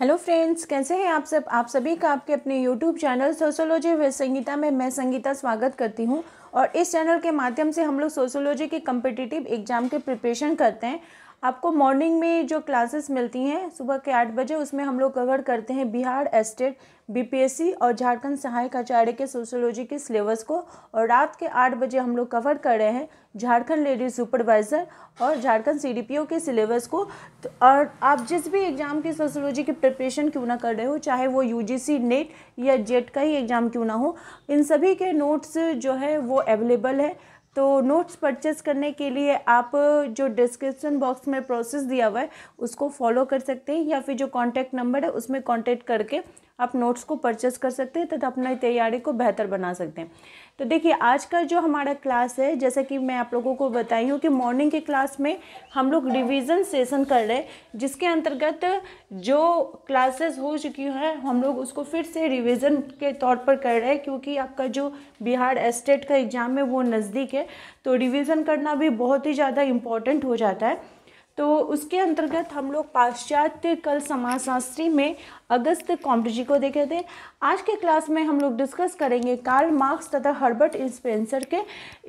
hello friends कैसे हैं आप सब आप सभी का आपके अपने YouTube channel sociology with Sangeeta में मैं संगीता स्वागत करती हूं और इस चैनल के माध्यम से हम लोग सोशोलॉजी के कम्पिटिटिव एग्जाम के प्रिपरेशन करते हैं आपको मॉर्निंग में जो क्लासेस मिलती हैं सुबह के आठ बजे उसमें हम लोग कवर करते हैं बिहार एस्टेट बीपीएससी और झारखंड सहायक आचार्य के सोशोलॉजी के सिलेबस को और रात के आठ बजे हम लोग कवर कर रहे हैं झारखंड लेडीज सुपरवाइज़र और झारखंड सीडीपीओ के सिलेबस को तो और आप जिस भी एग्ज़ाम की सोशोलॉजी की प्रिपरेशन क्यों ना कर रहे हो चाहे वो यू नेट e या जेट e का ही एग्ज़ाम क्यों ना हो इन सभी के नोट्स जो है वो अवेलेबल है तो नोट्स परचेज़ करने के लिए आप जो डिस्क्रिप्सन बॉक्स में प्रोसेस दिया हुआ है उसको फॉलो कर सकते हैं या फिर जो कॉन्टैक्ट नंबर है उसमें कॉन्टैक्ट करके आप नोट्स को परचेस कर सकते हैं तथा अपनी तैयारी को बेहतर बना सकते हैं तो देखिए आज का जो हमारा क्लास है जैसा कि मैं आप लोगों को बताई हूँ कि मॉर्निंग के क्लास में हम लोग रिवीजन सेशन कर रहे हैं जिसके अंतर्गत जो क्लासेस हो चुकी हैं हम लोग उसको फिर से रिवीजन के तौर पर कर रहे हैं क्योंकि आपका जो बिहार एस्टेट का एग्ज़ाम है वो नज़दीक है तो रिविज़न करना भी बहुत ही ज़्यादा इम्पॉर्टेंट हो जाता है तो उसके अंतर्गत हम लोग पाश्चात्य कल समाजशास्त्री में अगस्त कॉम्ट जी को देखे थे आज के क्लास में हम लोग डिस्कस करेंगे कार्ल मार्क्स तथा हर्बर्ट इंस्पेंसर के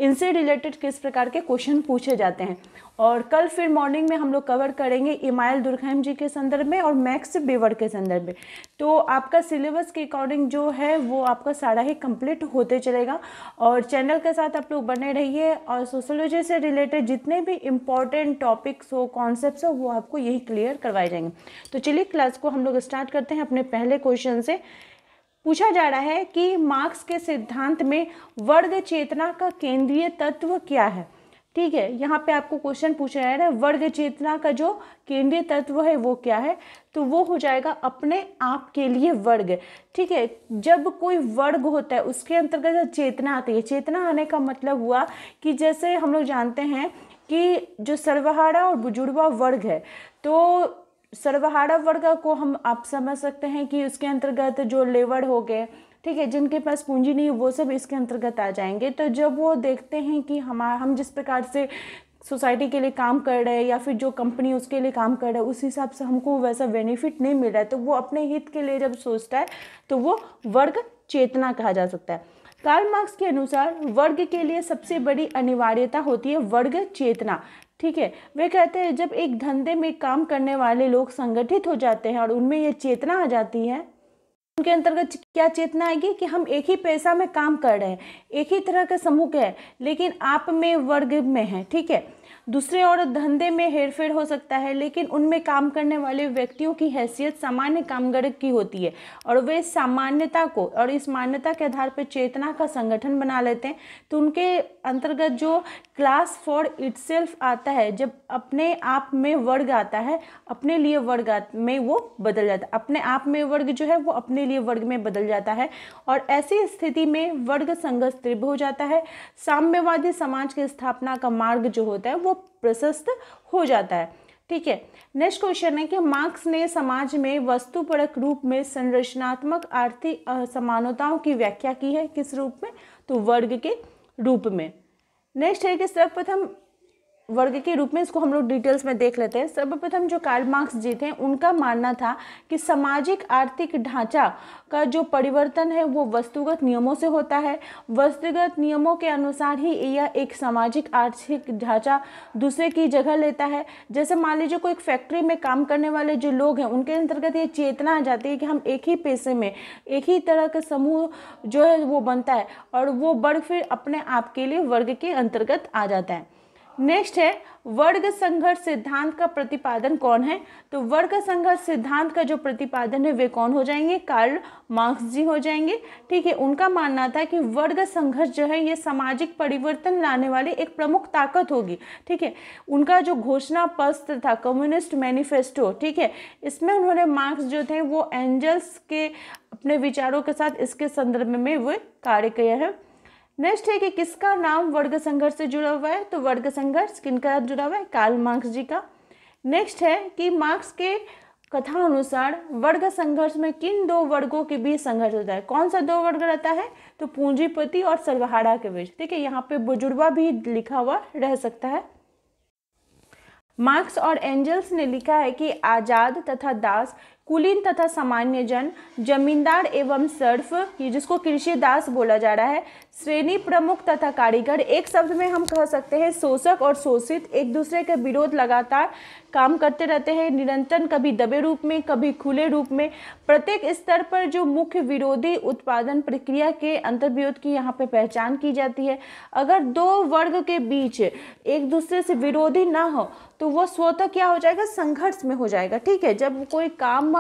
इनसे रिलेटेड किस प्रकार के क्वेश्चन पूछे जाते हैं और कल फिर मॉर्निंग में हम लोग कवर करेंगे इमायल दुर्खैम जी के संदर्भ में और मैक्स बेवर के संदर्भ में तो आपका सिलेबस के अकॉर्डिंग जो है वो आपका सारा ही कंप्लीट होते चलेगा और चैनल के साथ आप लोग बने रहिए और सोशोलॉजी से रिलेटेड जितने भी इंपॉर्टेंट टॉपिक्स हो कॉन्सेप्ट हो वो आपको यही क्लियर करवाए जाएंगे तो चलिए क्लास को हम लोग स्टार्ट करते करते हैं अपने पहले क्वेश्चन से पूछा जा रहा है कि मार्क्स के सिद्धांत में वर्ग चेतना का केंद्रीय तत्व क्या है ठीक है यहाँ पे आपको क्वेश्चन पूछा जा रहा है वर्ग चेतना का जो केंद्रीय तत्व है वो क्या है तो वो हो जाएगा अपने आप के लिए वर्ग ठीक है जब कोई वर्ग होता है उसके अंतर्गत चेतना आती है चेतना आने का मतलब हुआ कि जैसे हम लोग जानते हैं कि जो सर्वहारा और बुजुर्वा वर्ग है तो सर्वहारा वर्ग को हम आप समझ सकते हैं कि उसके अंतर्गत जो लेबर हो गए ठीक है जिनके पास पूंजी नहीं वो सब इसके अंतर्गत आ जाएंगे तो जब वो देखते हैं कि हम हम जिस प्रकार से सोसाइटी के लिए काम कर रहे हैं या फिर जो कंपनी उसके लिए काम कर रहा है उस हिसाब से हमको वैसा बेनिफिट नहीं मिल रहा है तो वो अपने हित के लिए जब सोचता है तो वो वर्ग चेतना कहा जा सकता है कार्ल मार्क्स के अनुसार वर्ग के लिए सबसे बड़ी अनिवार्यता होती है वर्ग चेतना ठीक है वे कहते हैं जब एक धंधे में काम करने वाले लोग संगठित हो जाते हैं और उनमें यह चेतना आ जाती है उनके अंतर्गत क्या चेतना आएगी कि हम एक ही पैसा में काम कर रहे हैं एक ही तरह का समूह है लेकिन आप में वर्ग में है ठीक है दूसरे और धंधे में हेरफेर हो सकता है लेकिन उनमें काम करने वाले व्यक्तियों की हैसियत सामान्य कामगार की होती है और वे सामान्यता को और इस मान्यता के आधार पर चेतना का संगठन बना लेते हैं तो उनके अंतर्गत जो क्लास फॉर इट्सेल्फ आता है जब अपने आप में वर्ग आता है अपने लिए वर्ग में वो बदल जाता है अपने आप में वर्ग जो है वो अपने लिए वर्ग में बदल जाता है और ऐसी स्थिति में वर्ग संघर्ष तीव्र हो जाता है साम्यवादी समाज की स्थापना का मार्ग जो होता है वो प्रशस्त हो जाता है ठीक है नेक्स्ट क्वेश्चन है कि मार्क्स ने समाज में वस्तुपरक रूप में संरचनात्मक आर्थिक समानताओं की व्याख्या की है किस रूप में तो वर्ग के रूप में नेक्स्ट है कि सर्वप्रथम वर्ग के रूप में इसको हम लोग डिटेल्स में देख लेते हैं सर्वप्रथम जो कार्ल मार्क्स जी थे उनका मानना था कि सामाजिक आर्थिक ढांचा का जो परिवर्तन है वो वस्तुगत नियमों से होता है वस्तुगत नियमों के अनुसार ही यह एक सामाजिक आर्थिक ढांचा दूसरे की जगह लेता है जैसे मान लीजिए कोई फैक्ट्री में काम करने वाले जो लोग हैं उनके अंतर्गत ये चेतना आ जाती है कि हम एक ही पैसे में एक ही तरह का समूह जो है वो बनता है और वो वर्ग फिर अपने आप के लिए वर्ग के अंतर्गत आ जाता है नेक्स्ट है वर्ग संघर्ष सिद्धांत का प्रतिपादन कौन है तो वर्ग संघर्ष सिद्धांत का जो प्रतिपादन है वे कौन हो जाएंगे कार्ल मार्क्स जी हो जाएंगे ठीक है उनका मानना था कि वर्ग संघर्ष जो है ये सामाजिक परिवर्तन लाने वाली एक प्रमुख ताकत होगी ठीक है उनका जो घोषणा पत्र था कम्युनिस्ट मैनिफेस्टो ठीक है इसमें उन्होंने मार्क्स जो थे वो एंजल्स के अपने विचारों के साथ इसके संदर्भ में वे कार्य किया है नेक्स्ट है कि किसका नाम वर्ग संघर्ष से जुड़ा हुआ है तो वर्ग संघर्ष किनका जुड़ा हुआ है काल मार्क्स जी का नेक्स्ट है कि मार्क्स के कथा अनुसार वर्ग संघर्ष में किन दो वर्गों के बीच संघर्ष होता है कौन सा दो वर्ग रहता है तो पूंजीपति और सर्वहारा के बीच ठीक है यहाँ पे बुजुर्वा भी लिखा हुआ रह सकता है मार्क्स और एंजल्स ने लिखा है कि आज़ाद तथा दास कुलीन तथा सामान्य जन जमींदार एवं सर्फ ये जिसको कृषि दास बोला जा रहा है श्रेणी प्रमुख तथा कारीगर एक शब्द में हम कह सकते हैं शोषक और शोषित एक दूसरे के विरोध लगातार काम करते रहते हैं निरंतर कभी दबे रूप में कभी खुले रूप में प्रत्येक स्तर पर जो मुख्य विरोधी उत्पादन प्रक्रिया के अंतर्विरोध की यहाँ पे पहचान की जाती है अगर दो वर्ग के बीच एक दूसरे से विरोधी ना हो तो वो स्वतः क्या हो जाएगा संघर्ष में हो जाएगा ठीक है जब कोई काम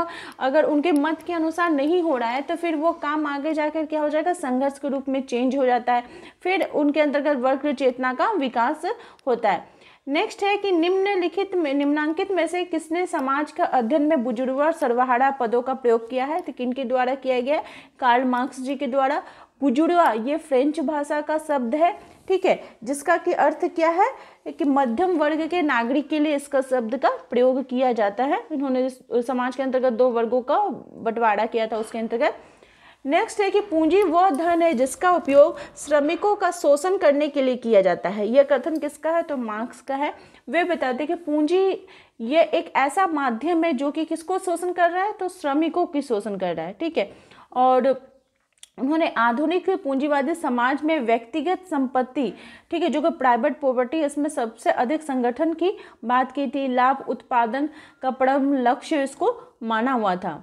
अगर उनके मत के अनुसार नहीं हो रहा है तो फिर वो काम आगे जाकर क्या हो जाएगा संघर्ष के रूप में चेंज हो जाता है फिर उनके अंतर्गत वर्ग चेतना का विकास होता है नेक्स्ट है कि निम्नलिखित में निम्नांकित में से किसने समाज का अध्ययन में बुजुर्ग और सर्वहारा पदों का प्रयोग किया है तो किनके द्वारा किया गया कार्ल मार्क्स जी के द्वारा पुजुड़वा ये फ्रेंच भाषा का शब्द है ठीक है जिसका कि अर्थ क्या है कि मध्यम वर्ग के नागरिक के लिए इसका शब्द का प्रयोग किया जाता है इन्होंने समाज के अंतर्गत दो वर्गों का बंटवारा किया था उसके अंतर्गत नेक्स्ट है कि पूंजी वह धन है जिसका उपयोग श्रमिकों का शोषण करने के लिए किया जाता है यह कथन किसका है तो मार्क्स का है वे बताते हैं कि पूंजी यह एक ऐसा माध्यम है जो कि किसको शोषण कर रहा है तो श्रमिकों की शोषण कर रहा है ठीक है और उन्होंने आधुनिक पूंजीवादी समाज में व्यक्तिगत संपत्ति ठीक है जो कि प्राइवेट पॉवर्टी इसमें सबसे अधिक संगठन की बात की थी लाभ उत्पादन का प्रम लक्ष्य इसको माना हुआ था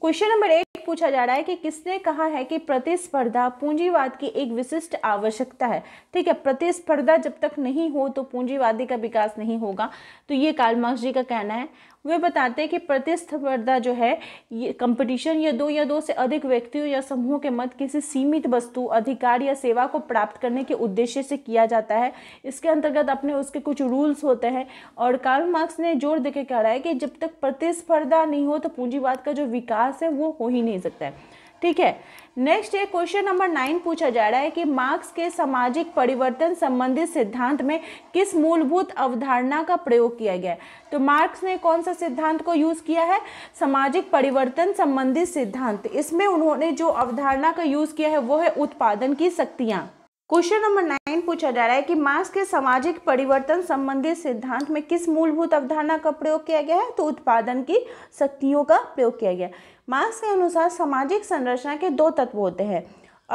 क्वेश्चन नंबर एक पूछा जा रहा है कि किसने कहा है कि प्रतिस्पर्धा पूंजीवाद की एक विशिष्ट आवश्यकता है ठीक है प्रतिस्पर्धा जब तक नहीं हो तो पूंजीवादी का विकास नहीं होगा तो ये कालमार्क्स जी का कहना है वे बताते हैं कि प्रतिस्पर्धा जो है ये कंपटीशन या दो या दो से अधिक व्यक्तियों या समूहों के मत किसी सीमित वस्तु अधिकार या सेवा को प्राप्त करने के उद्देश्य से किया जाता है इसके अंतर्गत अपने उसके कुछ रूल्स होते हैं और कार्ल मार्क्स ने जोर देकर कह रहा है कि जब तक प्रतिस्पर्धा नहीं हो तो पूंजीवाद का जो विकास है वो हो ही नहीं सकता है ठीक है नेक्स्ट ये क्वेश्चन नंबर नाइन पूछा जा रहा है कि मार्क्स के सामाजिक परिवर्तन संबंधित सिद्धांत में किस मूलभूत अवधारणा का प्रयोग किया गया है तो मार्क्स ने कौन सा सिद्धांत को यूज़ किया है सामाजिक परिवर्तन संबंधित सिद्धांत इसमें उन्होंने जो अवधारणा का यूज़ किया है वो है उत्पादन की शक्तियाँ क्वेश्चन नंबर नाइन पूछा जा रहा है कि मार्क्स के सामाजिक परिवर्तन संबंधी सिद्धांत में किस मूलभूत अवधारणा का प्रयोग किया गया है तो उत्पादन की शक्तियों का प्रयोग किया गया मार्क्स के अनुसार सामाजिक संरचना के दो तत्व होते हैं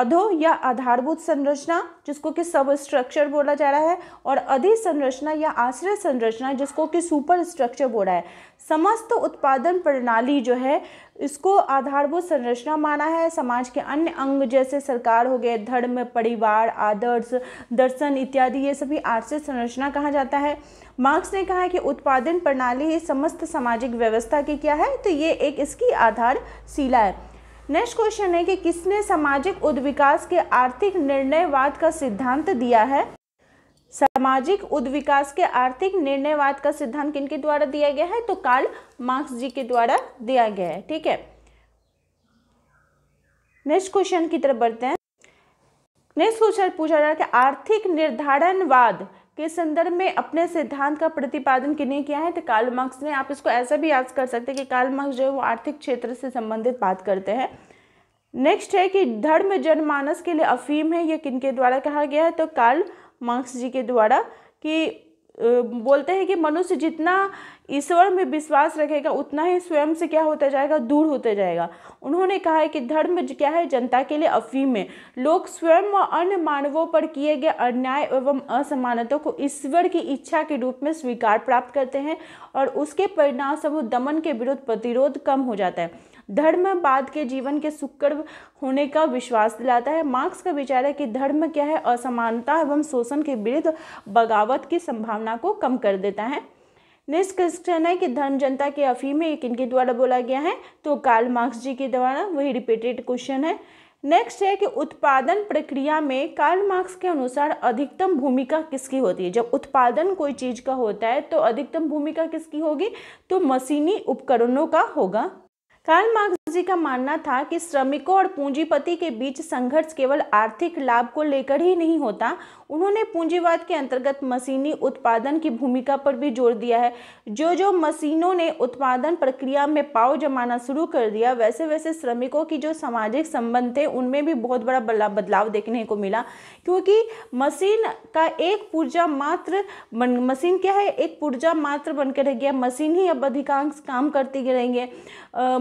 अधो या आधारभूत संरचना जिसको कि सब स्ट्रक्चर बोला जा रहा है और अधि संरचना या आश्रय संरचना जिसको कि सुपर स्ट्रक्चर बोला है समस्त उत्पादन प्रणाली जो है इसको आधारभूत संरचना माना है समाज के अन्य अंग जैसे सरकार हो गए धर्म परिवार आदर्श दर्शन इत्यादि ये सभी आर्थिक संरचना कहा जाता है मार्क्स ने कहा है कि उत्पादन प्रणाली ही समस्त सामाजिक व्यवस्था की क्या है तो ये एक इसकी आधारशिला है नेक्स्ट क्वेश्चन है कि किसने सामाजिक उद्विकास के आर्थिक निर्णयवाद का सिद्धांत दिया है सामाजिक उद्विकास के आर्थिक निर्णयवाद का सिद्धांत किन के द्वारा दिया गया है तो कार्ल मार्क्स जी के द्वारा दिया गया है ठीक है नेक्स्ट क्वेश्चन की तरफ बढ़ते हैं नेक्स्ट क्वेश्चन पूछा जा रहा है कि आर्थिक निर्धारणवाद के संदर्भ में अपने सिद्धांत का प्रतिपादन किसने किया है तो कार्ल मार्क्स ने आप इसको ऐसा भी याद कर सकते हैं कि कार्ल मार्क्स जो है वो आर्थिक क्षेत्र से संबंधित बात करते हैं नेक्स्ट है कि धर्म जनमानस के लिए अफीम है यह किनके द्वारा कहा गया है तो कार्ल मार्क्स जी के द्वारा कि बोलते हैं कि मनुष्य जितना ईश्वर में विश्वास रखेगा उतना ही स्वयं से क्या होता जाएगा दूर होता जाएगा उन्होंने कहा है कि धर्म क्या है जनता के लिए अफीम है लोग स्वयं व अन्य मानवों पर किए गए अन्याय एवं असमानता को ईश्वर की इच्छा के रूप में स्वीकार प्राप्त करते हैं और उसके परिणाम समूह दमन के विरुद्ध प्रतिरोध कम हो जाता है धर्म बाद के जीवन के सुकड़ होने का विश्वास दिलाता है मार्क्स का विचार है कि धर्म क्या है असमानता एवं शोषण के विरुद्ध बगावत की संभावना को कम कर देता है नेक्स्ट क्वेश्चन है कि धर्म जनता के अफीम में किनके द्वारा बोला गया है तो काल मार्क्स जी के द्वारा वही रिपीटेड क्वेश्चन है नेक्स्ट है कि उत्पादन प्रक्रिया में कार्ल मार्क्स के अनुसार अधिकतम भूमिका किसकी होती है जब उत्पादन कोई चीज़ का होता है तो अधिकतम भूमिका किसकी होगी तो मशीनी उपकरणों का होगा Karl Marx जी का मानना था कि श्रमिकों और पूंजीपति के बीच संघर्ष केवल आर्थिक लाभ को लेकर ही नहीं होता उन्होंने पूंजीवाद के अंतर्गत मशीनी उत्पादन की भूमिका पर भी जोर दिया है जो जो मशीनों ने उत्पादन प्रक्रिया में पाव जमाना शुरू कर दिया वैसे वैसे श्रमिकों की जो सामाजिक संबंध थे उनमें भी बहुत बड़ा बदलाव देखने को मिला क्योंकि मशीन का एक पूर्जा मात्र मशीन क्या है एक पूर्जा मात्र बनकर रह गया मशीन ही अब अधिकांश काम करती रहेंगे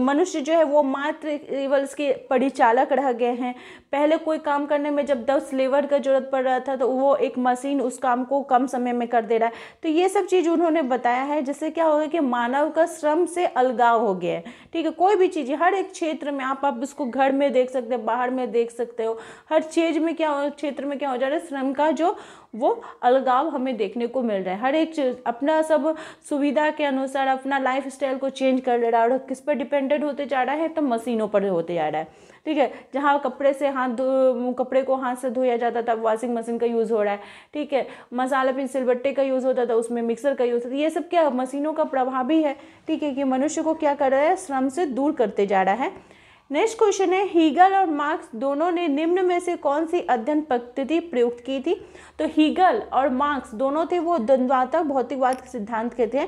मनुष्य जो है वो मात्र रिवल्स के परिचालक रह गए हैं पहले कोई काम करने में जब दस लेबर का जरूरत पड़ रहा था तो वो एक मशीन उस काम को कम समय में कर दे रहा है तो ये सब चीज़ उन्होंने बताया है जिससे क्या होगा कि मानव का श्रम से अलगाव हो गया है ठीक है कोई भी चीज़ हर एक क्षेत्र में आप आप उसको घर में देख सकते हो बाहर में देख सकते हो हर चीज़ में क्या क्षेत्र में क्या हो जा रहा है श्रम का जो वो अलगाव हमें देखने को मिल रहा है हर एक चीज़ अपना सब सुविधा के अनुसार अपना लाइफ स्टाइल को चेंज कर ले रहा है और किस पर डिपेंडेंट होते जा रहा है तो मशीनों पर होते जा रहा है ठीक है जहाँ कपड़े से हाथ धो कपड़े को हाथ से धोया जाता था वॉशिंग मशीन का यूज़ हो रहा है ठीक है मसाला फिर सिलबट्टे का यूज़ होता था उसमें मिक्सर का यूज़ होता ये सब क्या मशीनों का प्रभाव ही है ठीक है कि मनुष्य को क्या कर रहा है श्रम से दूर करते जा रहा है नेक्स्ट क्वेश्चन है हीगल और मार्क्स दोनों ने निम्न में से कौन सी अध्ययन पद्धति प्रयुक्त की थी तो हीगल और मार्क्स दोनों थे वो द्वंद्वात्मक भौतिकवाद के सिद्धांत के थे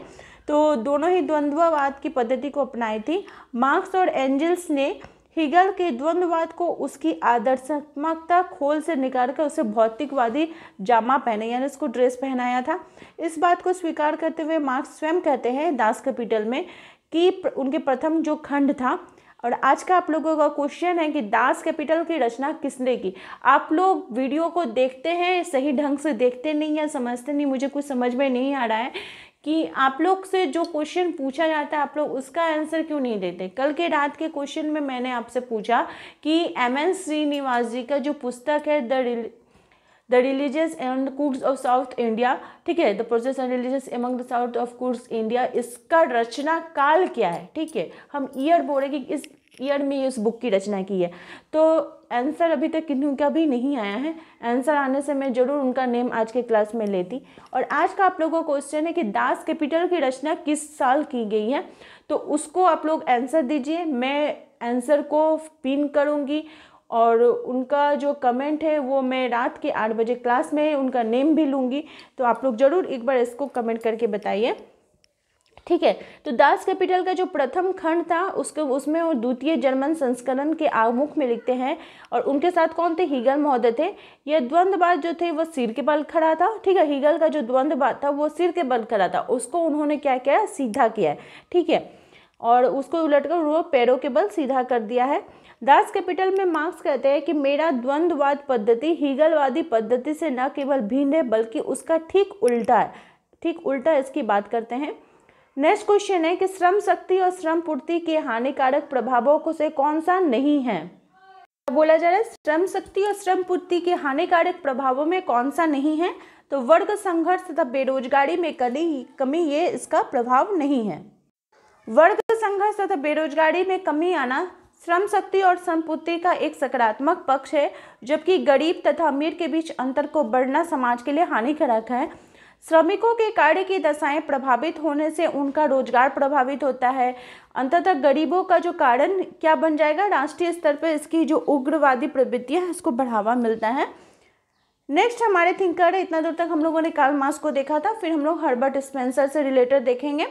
तो दोनों ही द्वंद्ववाद की पद्धति को अपनाई थी मार्क्स और एंजल्स ने हीगल के द्वंद्ववाद को उसकी आदर्शात्मकता खोल से निकाल कर उसे भौतिकवादी जामा पहने यानी उसको ड्रेस पहनाया था इस बात को स्वीकार करते हुए मार्क्स स्वयं कहते हैं दास कैपिटल में कि उनके प्रथम जो खंड था और आज का आप लोगों का क्वेश्चन है कि दास कैपिटल की रचना किसने की आप लोग वीडियो को देखते हैं सही ढंग से देखते नहीं या समझते नहीं मुझे कुछ समझ में नहीं आ रहा है कि आप लोग से जो क्वेश्चन पूछा जाता है आप लोग उसका आंसर क्यों नहीं देते कल के रात के क्वेश्चन में मैंने आपसे पूछा कि एम एन श्रीनिवास जी का जो पुस्तक है the the religious and Coorgs of South India ठीक है the process and religious among the south of Coorgs India इसका रचना काल क्या है ठीक है हम ईयर बोल रहे कि इस ईयर में इस बुक की रचना की है तो आंसर अभी तक किन्हीं का भी नहीं आया है आंसर आने से मैं ज़रूर उनका नेम आज के क्लास में लेती और आज का आप लोगों का क्वेश्चन है कि दास कैपिटल की रचना किस साल की गई है तो उसको आप लोग आंसर दीजिए मैं आंसर को पिन करूँगी और उनका जो कमेंट है वो मैं रात के आठ बजे क्लास में उनका नेम भी लूँगी तो आप लोग ज़रूर एक बार इसको कमेंट करके बताइए ठीक है तो दास कैपिटल का जो प्रथम खंड था उसके उसमें वो द्वितीय जर्मन संस्करण के आमुख में लिखते हैं और उनके साथ कौन थे हीगल महोदय थे यह द्वंद्वबाद जो थे वो सिर के बल खड़ा था ठीक है हीगल का जो द्वंद्वबाद था वो सिर के बल खड़ा था उसको उन्होंने क्या किया सीधा किया है ठीक है और उसको उलट कर पैरों के बल सीधा कर दिया है दास कैपिटल में मार्क्स कहते हैं कि मेरा द्वंद्ववाद पद्धति हीगलवादी पद्धति से न केवल भिन्न है बल्कि उसका ठीक उल्टा है ठीक उल्टा इसकी बात करते हैं नेक्स्ट क्वेश्चन है कि श्रम शक्ति और श्रम पूर्ति के हानिकारक प्रभावों को से कौन सा नहीं है बोला जा रहा है श्रम शक्ति और श्रम पूर्ति के हानिकारक प्रभावों में कौन सा नहीं है तो वर्ग संघर्ष तथा बेरोजगारी में कली कमी ये इसका प्रभाव नहीं है वर्ग संघर्ष तथा बेरोजगारी में कमी आना श्रम शक्ति और संपुति का एक सकारात्मक पक्ष है जबकि गरीब तथा अमीर के बीच अंतर को बढ़ना समाज के लिए हानिकारक है श्रमिकों के कार्य की दशाएं प्रभावित होने से उनका रोजगार प्रभावित होता है अंततः गरीबों का जो कारण क्या बन जाएगा राष्ट्रीय स्तर पर इसकी जो उग्रवादी प्रवृत्तियाँ हैं इसको बढ़ावा मिलता है नेक्स्ट हमारे थिंकर इतना दूर तक हम लोगों ने काल मास को देखा था फिर हम लोग हर्बर्ट स्पेंसर से रिलेटेड देखेंगे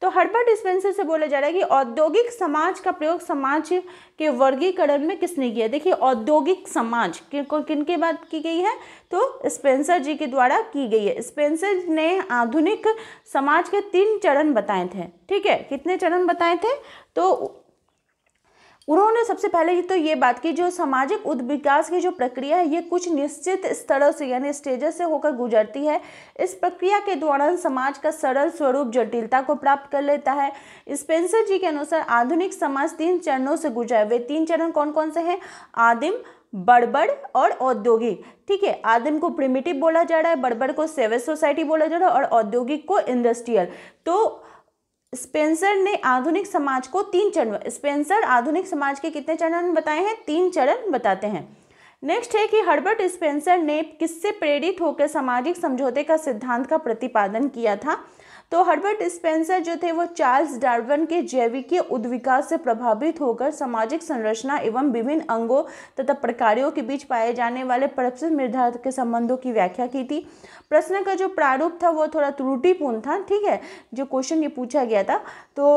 तो हर्बर्ट डिस्पेंसर से बोला जा रहा है कि औद्योगिक समाज का प्रयोग समाज के वर्गीकरण में किसने किया देखिए औद्योगिक समाज किन के बात की गई है तो स्पेंसर जी के द्वारा की गई है स्पेंसर ने आधुनिक समाज के तीन चरण बताए थे ठीक है कितने चरण बताए थे तो उन्होंने सबसे पहले तो ये बात की जो सामाजिक उद्विकास की जो प्रक्रिया है ये कुछ निश्चित स्तरों से यानी स्टेजेस से होकर गुजरती है इस प्रक्रिया के दौरान समाज का सरल स्वरूप जटिलता को प्राप्त कर लेता है स्पेंसर जी के अनुसार आधुनिक समाज तीन चरणों से गुजरे वे तीन चरण कौन कौन से हैं आदिम बड़बड़ और औद्योगिक ठीक है आदिम को प्रिमिटिव बोला जा रहा है बड़बड़ को सेवे सोसाइटी बोला जा रहा है और औद्योगिक को इंडस्ट्रियल तो स्पेंसर ने आधुनिक समाज को तीन चरण स्पेंसर आधुनिक समाज के कितने चरण बताए हैं तीन चरण बताते हैं नेक्स्ट है कि हर्बर्ट स्पेंसर ने किससे प्रेरित होकर सामाजिक समझौते का सिद्धांत का प्रतिपादन किया था तो हर्बर्ट स्पेंसर जो थे वो चार्ल्स डार्विन के जैविक उद्विकास से प्रभावित होकर सामाजिक संरचना एवं विभिन्न अंगों तथा प्रकारों के बीच पाए जाने वाले परस्पर निर्धारित के संबंधों की व्याख्या की थी प्रश्न का जो प्रारूप था वो थोड़ा त्रुटिपूर्ण था ठीक है जो क्वेश्चन ये पूछा गया था तो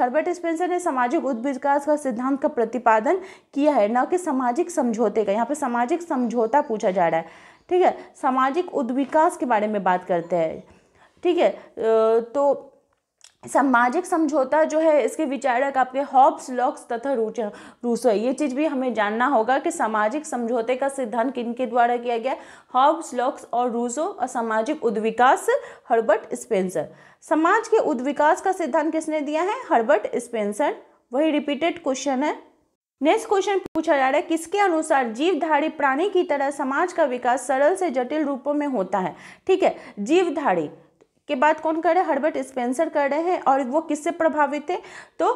हर्बर्ट स्पेंसर ने सामाजिक उद्विकास का सिद्धांत का प्रतिपादन किया है न कि सामाजिक समझौते का यहाँ पर सामाजिक समझौता पूछा जा रहा है ठीक है सामाजिक उद्विकास के बारे में बात करते हैं ठीक है तो सामाजिक समझौता जो है इसके विचारक आपके हॉब्स लॉक्स तथा रूच रूसो ये चीज़ भी हमें जानना होगा कि सामाजिक समझौते का सिद्धांत किन के द्वारा किया गया हॉब्स लॉक्स और रूसो और सामाजिक उद्विकास हर्बर्ट स्पेंसर समाज के उद्विकास का सिद्धांत किसने दिया है हर्बर्ट स्पेंसर वही रिपीटेड क्वेश्चन है नेक्स्ट क्वेश्चन पूछा जा रहा है किसके अनुसार जीवधारी प्राणी की तरह समाज का विकास सरल से जटिल रूपों में होता है ठीक है जीवधारी के बाद कौन कर रहे हैं हर्बर्ट स्पेंसर कर रहे हैं और वो किससे प्रभावित थे तो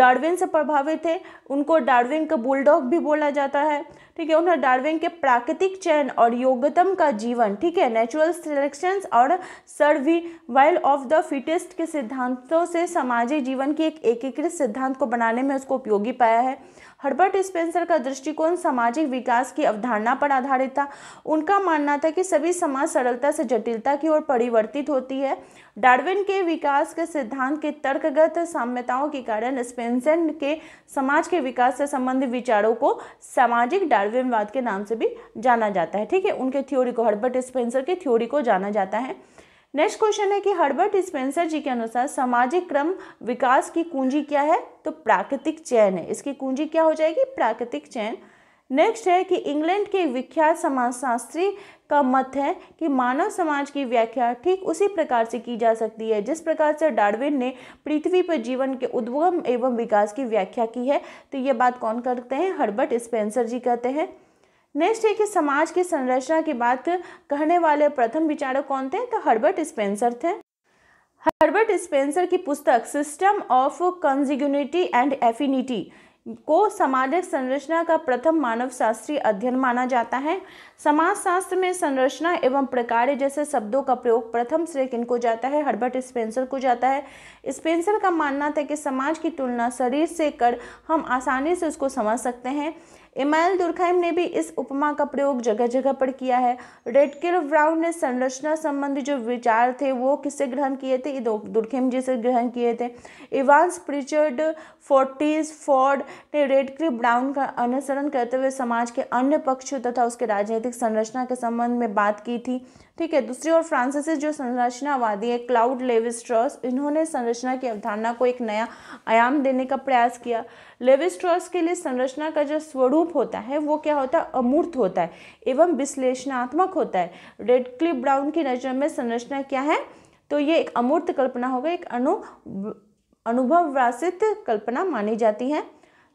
डार्विन से प्रभावित थे उनको डार्विन का बुलडॉग भी बोला जाता है ठीक है उन्हें डार्विन के प्राकृतिक चयन और योग्यतम का जीवन ठीक है नेचुरल सिलेक्शन और सर्विवाइल ऑफ द फिटेस्ट के सिद्धांतों से सामाजिक जीवन की एक एकीकृत सिद्धांत को बनाने में उसको उपयोगी पाया है हर्बर्ट स्पेंसर का दृष्टिकोण सामाजिक विकास की अवधारणा पर आधारित था उनका मानना था कि सभी समाज सरलता से जटिलता की ओर परिवर्तित होती है डार्विन के विकास के सिद्धांत के तर्कगत साम्यताओं के कारण स्पेंसन के समाज के विकास से संबंधित विचारों को सामाजिक डार्विनवाद के नाम से भी जाना जाता है ठीक है उनके थ्योरी को हर्बर्ट स्पेंसर की थ्योरी को जाना जाता है नेक्स्ट क्वेश्चन है कि हर्बर्ट स्पेंसर जी के अनुसार सामाजिक क्रम विकास की कुंजी क्या है तो प्राकृतिक चयन है इसकी कुंजी क्या हो जाएगी प्राकृतिक चयन नेक्स्ट है कि इंग्लैंड के विख्यात समाजशास्त्री का मत है कि मानव समाज की व्याख्या ठीक उसी प्रकार से की जा सकती है जिस प्रकार से डार्विन ने पृथ्वी पर जीवन के उद्गम एवं विकास की व्याख्या की है तो ये बात कौन करते हैं हर्बर्ट स्पेंसर जी कहते हैं नेक्स्ट है कि समाज की संरचना की बात कहने वाले प्रथम विचारक कौन थे तो हर्बर्ट स्पेंसर थे हर्बर्ट स्पेंसर की पुस्तक system of consanguinity and affinity को सामाजिक संरचना का प्रथम मानव शास्त्रीय अध्ययन माना जाता है समाजशास्त्र में संरचना एवं प्रकार जैसे शब्दों का प्रयोग प्रथम श्रेय किनको जाता है हर्बर्ट स्पेंसर को जाता है स्पेंसर का मानना था कि समाज की तुलना शरीर से कर हम आसानी से उसको समझ सकते हैं इमाइल दुर्खाइम ने भी इस उपमा का प्रयोग जगह जगह पर किया है रेडकिल ब्राउन ने संरचना संबंधी जो विचार थे वो किससे ग्रहण किए थे दुर्खेम जी से ग्रहण किए थे इवान्स प्रिचर्ड फोर्टीज फॉर्ड ने रेडकिल ब्राउन का अनुसरण करते हुए समाज के अन्य पक्षों तथा उसके राजनीतिक संरचना के संबंध में बात की थी ठीक है दूसरी ओर फ्रांसिस जो संरचनावादी है क्लाउड लेविस्ट्रॉस इन्होंने संरचना की अवधारणा को एक नया आयाम देने का प्रयास किया लेविस्ट्रॉस के लिए संरचना का जो स्वरूप होता है वो क्या होता है अमूर्त होता है एवं विश्लेषणात्मक होता है क्लिप ब्राउन की नज़र में संरचना क्या है तो ये एक अमूर्त कल्पना होगा एक अनु अनुभववासित कल्पना मानी जाती है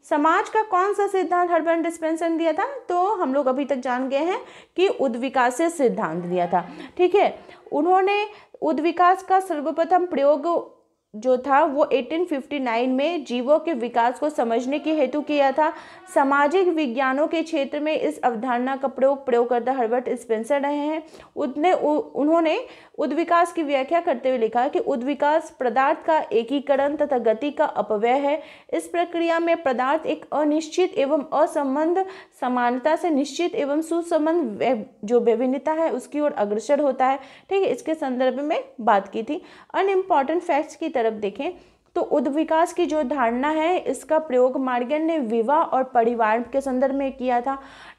समाज का कौन सा सिद्धांत हर्बन डिस्पेंसर ने दिया था तो हम लोग अभी तक जान गए हैं कि उद्विकास सिद्धांत दिया था ठीक है उन्होंने उद्विकास का सर्वप्रथम प्रयोग जो था वो 1859 में जीवों के विकास को समझने के हेतु किया था सामाजिक विज्ञानों के क्षेत्र में इस अवधारणा का प्रयोग प्रयोगकर्ता हर्बर्ट स्पेंसर रहे हैं उतने उन्होंने उद्विकास की व्याख्या करते हुए लिखा कि उद्विकास पदार्थ का एकीकरण तथा गति का अपव्यय है इस प्रक्रिया में पदार्थ एक अनिश्चित एवं असंबंध समानता से निश्चित एवं सुसंबंध जो विभिन्नता है उसकी ओर अग्रसर होता है ठीक है इसके संदर्भ में बात की थी अन इम्पॉर्टेंट फैक्ट्स की तरफ देखें तो उद्विकास की जो धारणा है इसका प्रयोग मार्गन ने विवाह और परिवार के संदर्भ में किया था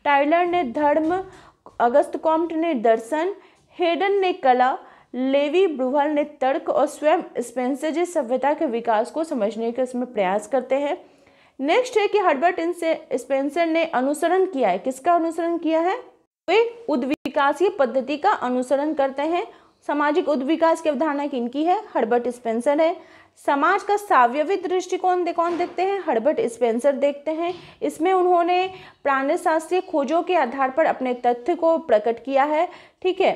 टाइलर ने धर्म अगस्त कॉम्ट ने दर्शन हेडन ने कला लेवी ब्रूहल ने तर्क और स्वयं स्पेंसर जिस सभ्यता के विकास को समझने के इसमें प्रयास करते हैं नेक्स्ट है कि हर्बर्ट इनसे स्पेंसर ने अनुसरण किया है किसका अनुसरण किया है वे उद्विकासीय पद्धति का अनुसरण करते हैं सामाजिक उद्विकास की अवधारणा किनकी है हर्बर्ट स्पेंसर है समाज का सावयविक दृष्टिकोण दे कौन देखते हैं हर्बर्ट स्पेंसर देखते हैं इसमें उन्होंने प्राणशास्त्रीय खोजों के आधार पर अपने तथ्य को प्रकट किया है ठीक है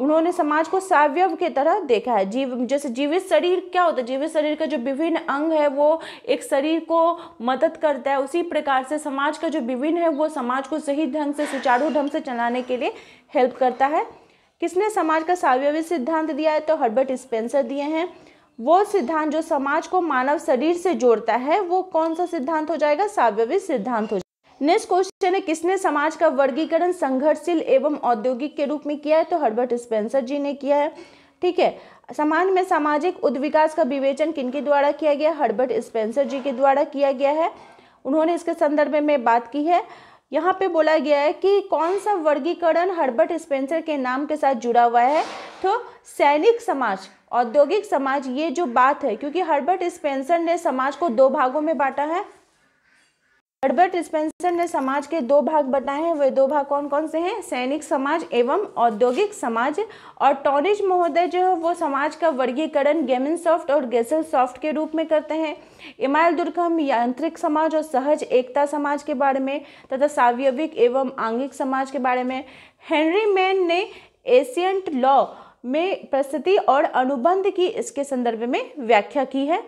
उन्होंने समाज को सावयव के तरह देखा है जीव जैसे जीवित शरीर क्या होता है जीवित शरीर का जो विभिन्न अंग है वो एक शरीर को मदद करता है उसी प्रकार से समाज का जो विभिन्न है वो समाज को सही ढंग से सुचारू ढंग से चलाने के लिए हेल्प करता है किसने समाज का सावयवी सिद्धांत दिया है तो हर्बर्ट स्पेंसर दिए हैं वो सिद्धांत जो समाज को मानव शरीर से जोड़ता है वो कौन सा सिद्धांत हो जाएगा सावयवी सिद्धांत हो जाएगा नेक्स्ट क्वेश्चन है किसने समाज का वर्गीकरण संघर्षशील एवं औद्योगिक के रूप में किया है तो हर्बर्ट स्पेंसर जी ने किया है ठीक है समाज में सामाजिक उद्विकास का विवेचन किनके द्वारा किया गया हर्बर्ट स्पेंसर जी के द्वारा किया गया है उन्होंने इसके संदर्भ में बात की है यहाँ पे बोला गया है कि कौन सा वर्गीकरण हर्बर्ट स्पेंसर के नाम के साथ जुड़ा हुआ है तो सैनिक समाज औद्योगिक समाज ये जो बात है क्योंकि हर्बर्ट स्पेंसर ने समाज को दो भागों में बांटा है हर्बर्ट स्पेंसर ने समाज के दो भाग बताए हैं वे दो भाग कौन कौन से हैं सैनिक समाज एवं औद्योगिक समाज और टॉनिज महोदय जो है वो समाज का वर्गीकरण गेमिन सॉफ्ट और गेसल सॉफ्ट के रूप में करते हैं इमायल दुर्गम यांत्रिक समाज और सहज एकता समाज के बारे में तथा सावयविक एवं आंगिक समाज के बारे में हेनरी मैन ने एशियंट लॉ में प्रस्तुति और अनुबंध की इसके संदर्भ में व्याख्या की है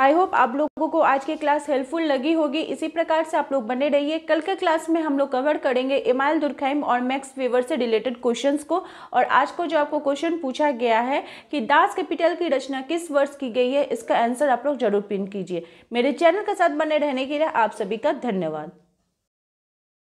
आई होप आप लोगों को आज की क्लास हेल्पफुल लगी होगी इसी प्रकार से आप लोग बने रहिए कल के क्लास में हम लोग कवर करेंगे इमाल दुर्खाइम और मैक्स वेवर से रिलेटेड क्वेश्चंस को और आज को जो आपको क्वेश्चन पूछा गया है कि दास कैपिटल की रचना किस वर्ष की गई है इसका आंसर आप लोग जरूर पिन कीजिए मेरे चैनल के साथ बने रहने के लिए आप सभी का धन्यवाद